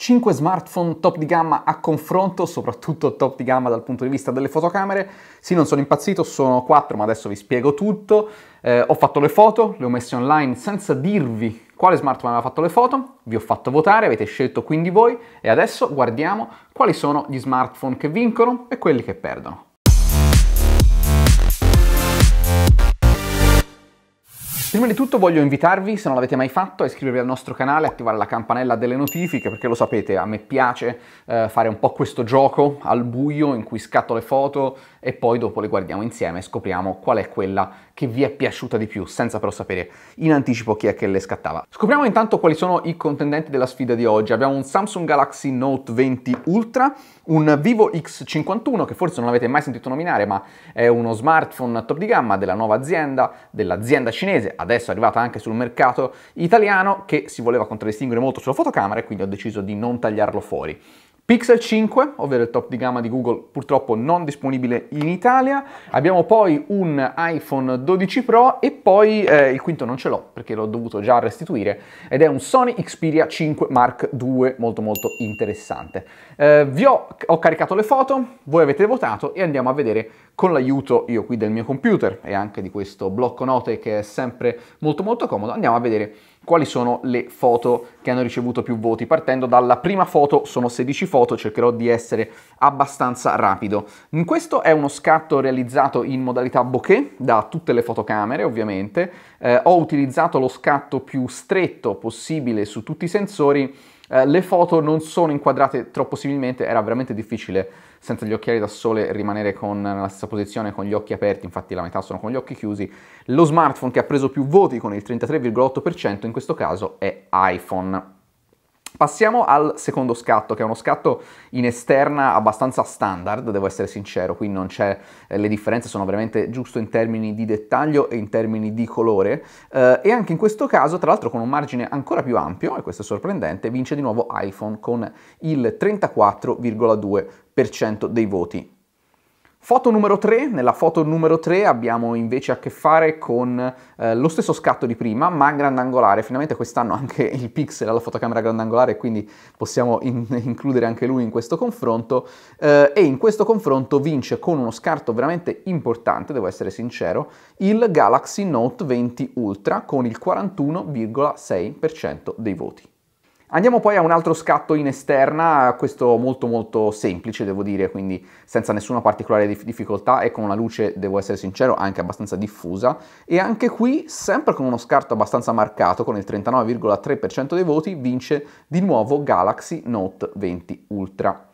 5 smartphone top di gamma a confronto, soprattutto top di gamma dal punto di vista delle fotocamere. Sì, non sono impazzito, sono 4, ma adesso vi spiego tutto. Eh, ho fatto le foto, le ho messe online senza dirvi quale smartphone aveva fatto le foto, vi ho fatto votare, avete scelto quindi voi e adesso guardiamo quali sono gli smartphone che vincono e quelli che perdono. Prima di tutto voglio invitarvi, se non l'avete mai fatto, a iscrivervi al nostro canale, attivare la campanella delle notifiche, perché lo sapete, a me piace eh, fare un po' questo gioco al buio in cui scatto le foto e poi dopo le guardiamo insieme e scopriamo qual è quella che vi è piaciuta di più, senza però sapere in anticipo chi è che le scattava. Scopriamo intanto quali sono i contendenti della sfida di oggi. Abbiamo un Samsung Galaxy Note 20 Ultra, un Vivo X51 che forse non avete mai sentito nominare, ma è uno smartphone top di gamma della nuova azienda, dell'azienda cinese, adesso adesso è arrivata anche sul mercato italiano che si voleva contraddistinguere molto sulla fotocamera e quindi ho deciso di non tagliarlo fuori. Pixel 5, ovvero il top di gamma di Google, purtroppo non disponibile in Italia. Abbiamo poi un iPhone 12 Pro e poi eh, il quinto non ce l'ho perché l'ho dovuto già restituire ed è un Sony Xperia 5 Mark II, molto molto interessante. Eh, vi ho, ho caricato le foto, voi avete votato e andiamo a vedere con l'aiuto io qui del mio computer e anche di questo blocco note che è sempre molto molto comodo, andiamo a vedere quali sono le foto che hanno ricevuto più voti. Partendo dalla prima foto, sono 16 foto, cercherò di essere abbastanza rapido. In mm, Questo è uno scatto realizzato in modalità bokeh da tutte le fotocamere ovviamente. Eh, ho utilizzato lo scatto più stretto possibile su tutti i sensori. Eh, le foto non sono inquadrate troppo similmente, era veramente difficile senza gli occhiali da sole rimanere con la stessa posizione con gli occhi aperti, infatti la metà sono con gli occhi chiusi. Lo smartphone che ha preso più voti con il 33,8% in questo caso è iPhone. Passiamo al secondo scatto, che è uno scatto in esterna abbastanza standard, devo essere sincero, qui non c'è, eh, le differenze sono veramente giusto in termini di dettaglio e in termini di colore, eh, e anche in questo caso, tra l'altro con un margine ancora più ampio, e questo è sorprendente, vince di nuovo iPhone con il 34,2% dei voti Foto numero 3, nella foto numero 3 abbiamo invece a che fare con eh, lo stesso scatto di prima, ma grandangolare. Finalmente quest'anno anche il pixel ha la fotocamera grandangolare, quindi possiamo in includere anche lui in questo confronto. Eh, e in questo confronto vince con uno scarto veramente importante, devo essere sincero, il Galaxy Note 20 Ultra con il 41,6% dei voti. Andiamo poi a un altro scatto in esterna, questo molto molto semplice devo dire, quindi senza nessuna particolare dif difficoltà e con una luce, devo essere sincero, anche abbastanza diffusa. E anche qui, sempre con uno scarto abbastanza marcato, con il 39,3% dei voti, vince di nuovo Galaxy Note 20 Ultra.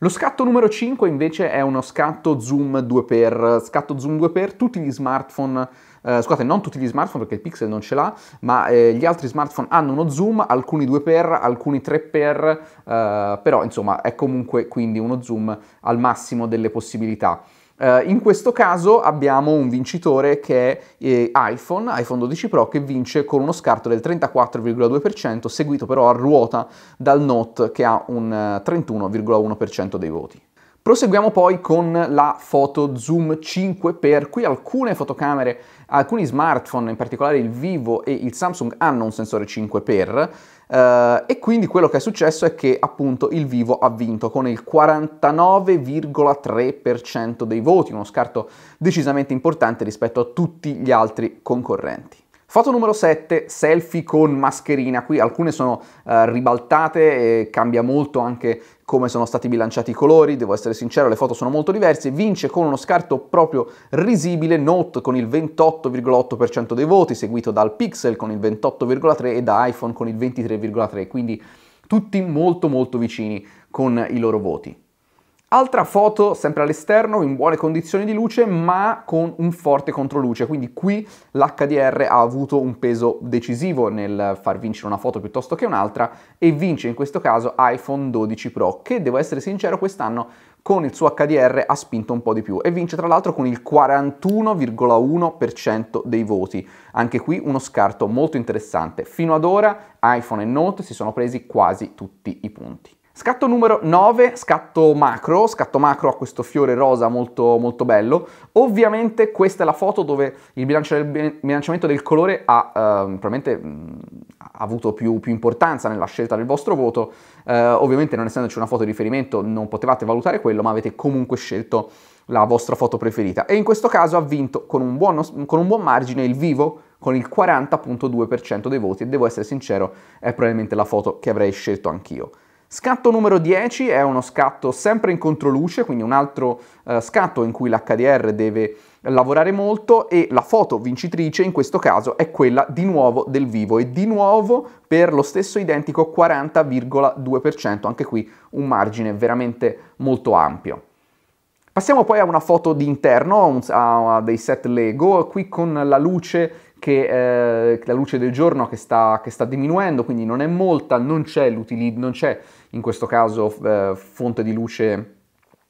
Lo scatto numero 5 invece è uno scatto zoom 2x, scatto zoom 2x, tutti gli smartphone eh, scusate, non tutti gli smartphone perché il Pixel non ce l'ha, ma eh, gli altri smartphone hanno uno zoom, alcuni 2x, alcuni 3x, eh, però insomma è comunque quindi uno zoom al massimo delle possibilità. Uh, in questo caso abbiamo un vincitore che è eh, iPhone, iPhone 12 Pro, che vince con uno scarto del 34,2%, seguito però a ruota dal Note che ha un uh, eh, 31,1% dei voti. Proseguiamo poi con la foto zoom 5x, qui alcune fotocamere, alcuni smartphone, in particolare il Vivo e il Samsung hanno un sensore 5x eh, e quindi quello che è successo è che appunto il Vivo ha vinto con il 49,3% dei voti, uno scarto decisamente importante rispetto a tutti gli altri concorrenti. Foto numero 7, selfie con mascherina. Qui alcune sono eh, ribaltate e cambia molto anche come sono stati bilanciati i colori, devo essere sincero, le foto sono molto diverse, vince con uno scarto proprio risibile Note con il 28,8% dei voti, seguito dal Pixel con il 28,3% e da iPhone con il 23,3%, quindi tutti molto molto vicini con i loro voti. Altra foto sempre all'esterno in buone condizioni di luce ma con un forte controluce, quindi qui l'HDR ha avuto un peso decisivo nel far vincere una foto piuttosto che un'altra e vince in questo caso iPhone 12 Pro che devo essere sincero quest'anno con il suo HDR ha spinto un po' di più e vince tra l'altro con il 41,1% dei voti. Anche qui uno scarto molto interessante. Fino ad ora iPhone e Note si sono presi quasi tutti i punti. Scatto numero 9, scatto macro, scatto macro ha questo fiore rosa molto, molto bello. Ovviamente questa è la foto dove il bilanciamento del colore ha eh, probabilmente mh, avuto più, più, importanza nella scelta del vostro voto. Eh, ovviamente non essendoci una foto di riferimento non potevate valutare quello, ma avete comunque scelto la vostra foto preferita. E in questo caso ha vinto con un, buono, con un buon margine il vivo con il 40.2% dei voti e devo essere sincero è probabilmente la foto che avrei scelto anch'io. Scatto numero 10 è uno scatto sempre in controluce, quindi un altro eh, scatto in cui l'HDR deve lavorare molto e la foto vincitrice in questo caso è quella di nuovo del vivo e di nuovo per lo stesso identico 40,2%, anche qui un margine veramente molto ampio. Passiamo poi a una foto di interno, a, dei set Lego, qui con la luce, che, eh, la luce del giorno che sta, che sta, diminuendo, quindi non è molta, non c'è, non c'è in questo caso eh, fonte, di luce,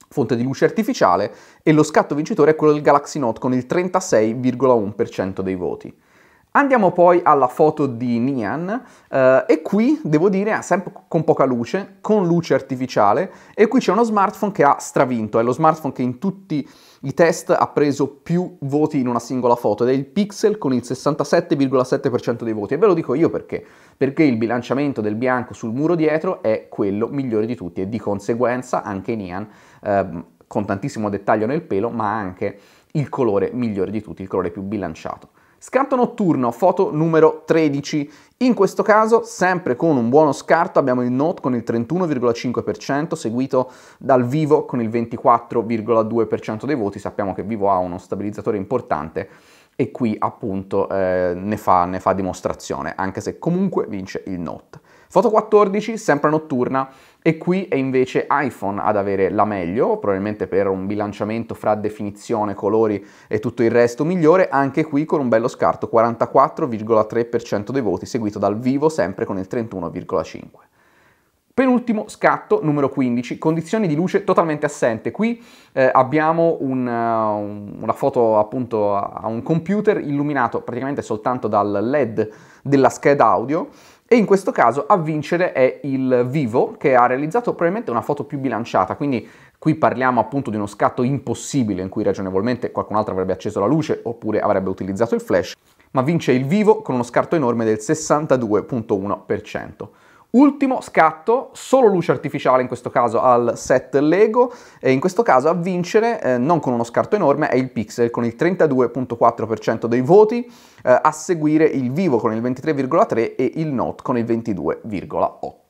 fonte di luce artificiale e lo scatto vincitore è quello del Galaxy Note con il 36,1% dei voti. Andiamo poi alla foto di Nian eh, e qui devo dire sempre con poca luce, con luce artificiale e qui c'è uno smartphone che ha stravinto, è lo smartphone che in tutti i test ha preso più voti in una singola foto ed è il Pixel con il 67,7% dei voti e ve lo dico io perché, perché il bilanciamento del bianco sul muro dietro è quello migliore di tutti e di conseguenza anche Nian eh, con tantissimo dettaglio nel pelo ma anche il colore migliore di tutti, il colore più bilanciato. Scarto notturno, foto numero 13. In questo caso, sempre con un buono scarto, abbiamo il Note con il 31,5%, seguito dal Vivo con il 24,2% dei voti. Sappiamo che Vivo ha uno stabilizzatore importante e qui appunto eh, ne, fa, ne fa dimostrazione, anche se comunque vince il Note. Foto 14 sempre notturna e qui è invece iPhone ad avere la meglio, probabilmente per un bilanciamento fra definizione, colori e tutto il resto migliore, anche qui con un bello scarto 44,3% dei voti, seguito dal vivo sempre con il 31,5%. Penultimo scatto, numero 15, condizioni di luce totalmente assente. Qui eh, abbiamo un, uh, una foto appunto a un computer illuminato praticamente soltanto dal LED della scheda audio e in questo caso a vincere è il Vivo che ha realizzato probabilmente una foto più bilanciata, quindi qui parliamo appunto di uno scatto impossibile in cui ragionevolmente qualcun altro avrebbe acceso la luce oppure avrebbe utilizzato il flash, ma vince il Vivo con uno scarto enorme del 62.1%. Ultimo scatto, solo luce artificiale in questo caso al set Lego e in questo caso a vincere, eh, non con uno scarto enorme, è il Pixel con il 32.4% dei voti, eh, a seguire il Vivo con il 23,3 e il Note con il 22,8.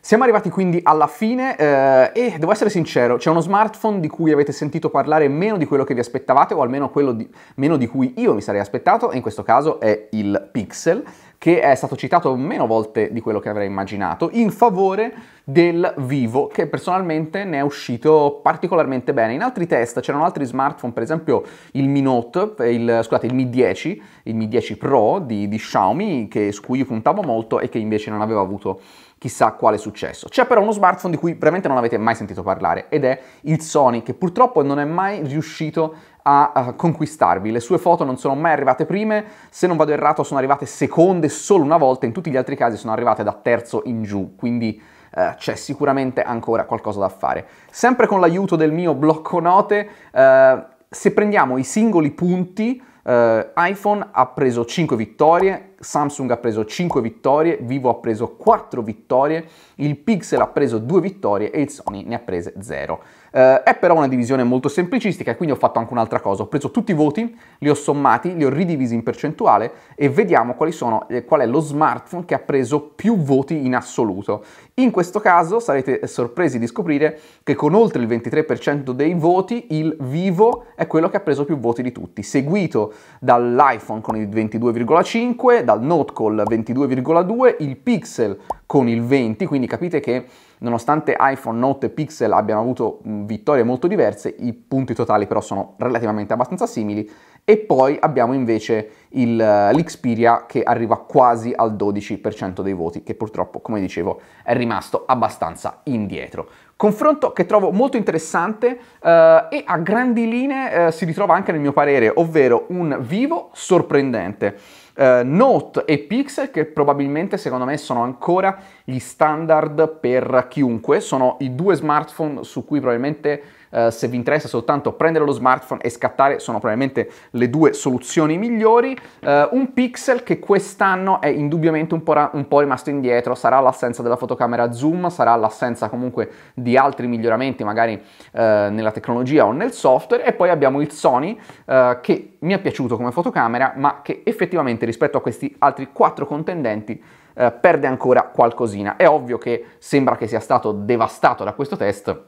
Siamo arrivati quindi alla fine eh, e devo essere sincero, c'è uno smartphone di cui avete sentito parlare meno di quello che vi aspettavate o almeno di, meno di cui io mi sarei aspettato e in questo caso è il Pixel che è stato citato meno volte di quello che avrei immaginato in favore del Vivo che personalmente ne è uscito particolarmente bene. In altri test c'erano altri smartphone, per esempio il Mi Note, eh, il, scusate, il Mi 10, il Mi 10 Pro di, di Xiaomi che, su cui io puntavo molto e che invece non aveva avuto chissà quale successo. C'è però uno smartphone di cui veramente non avete mai sentito parlare ed è il Sony che purtroppo non è mai riuscito a conquistarvi. Le sue foto non sono mai arrivate prime, se non vado errato sono arrivate seconde solo una volta, in tutti gli altri casi sono arrivate da terzo in giù, quindi eh, c'è sicuramente ancora qualcosa da fare. Sempre con l'aiuto del mio blocco note, eh, se prendiamo i singoli punti eh, iPhone ha preso 5 vittorie, Samsung ha preso 5 vittorie, Vivo ha preso 4 vittorie, il Pixel ha preso 2 vittorie e il Sony ne ha prese 0. Eh, è però una divisione molto semplicistica e quindi ho fatto anche un'altra cosa. Ho preso tutti i voti, li ho sommati, li ho ridivisi in percentuale e vediamo sono, eh, qual è lo smartphone che ha preso più voti in assoluto. In questo caso sarete sorpresi di scoprire che con oltre il 23% dei voti il Vivo è quello che ha preso più voti di tutti, seguito dall'iPhone con il 22,5, dal Note con il 22,2, il Pixel con il 20, quindi capite che Nonostante iPhone, Note e Pixel abbiano avuto vittorie molto diverse, i punti totali però sono relativamente abbastanza simili e poi abbiamo invece il, eh, l'Xperia che arriva quasi al 12% dei voti, che purtroppo, come dicevo, è rimasto abbastanza indietro. Confronto che trovo molto interessante eh, e a grandi linee eh, si ritrova anche nel mio parere, ovvero un vivo sorprendente. Eh, Note e Pixel che probabilmente secondo me sono ancora gli standard per chiunque, sono i due smartphone su cui probabilmente eh, se vi interessa soltanto prendere lo smartphone e scattare sono probabilmente le due soluzioni migliori. Eh, un pixel che quest'anno è indubbiamente un po, ra- un po' rimasto indietro, sarà l'assenza della fotocamera zoom, sarà l'assenza comunque di altri miglioramenti magari eh, nella tecnologia o nel software e poi abbiamo il Sony eh, che mi è piaciuto come fotocamera ma che effettivamente rispetto a questi altri quattro contendenti perde ancora qualcosina. È ovvio che sembra che sia stato devastato da questo test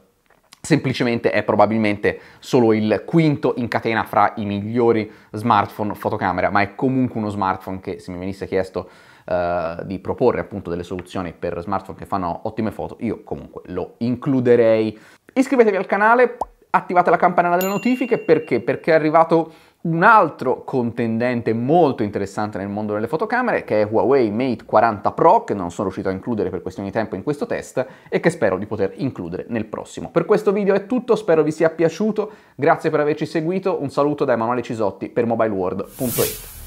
semplicemente è probabilmente solo il quinto in catena fra i migliori smartphone fotocamera, ma è comunque uno smartphone che se mi venisse chiesto uh, di proporre appunto delle soluzioni per smartphone che fanno ottime foto, io comunque lo includerei. Iscrivetevi al canale, attivate la campanella delle notifiche perché? Perché è arrivato un altro contendente molto interessante nel mondo delle fotocamere che è Huawei Mate 40 Pro che non sono riuscito a includere per questioni di tempo in questo test e che spero di poter includere nel prossimo. Per questo video è tutto, spero vi sia piaciuto, grazie per averci seguito, un saluto da Emanuele Cisotti per mobileworld.it.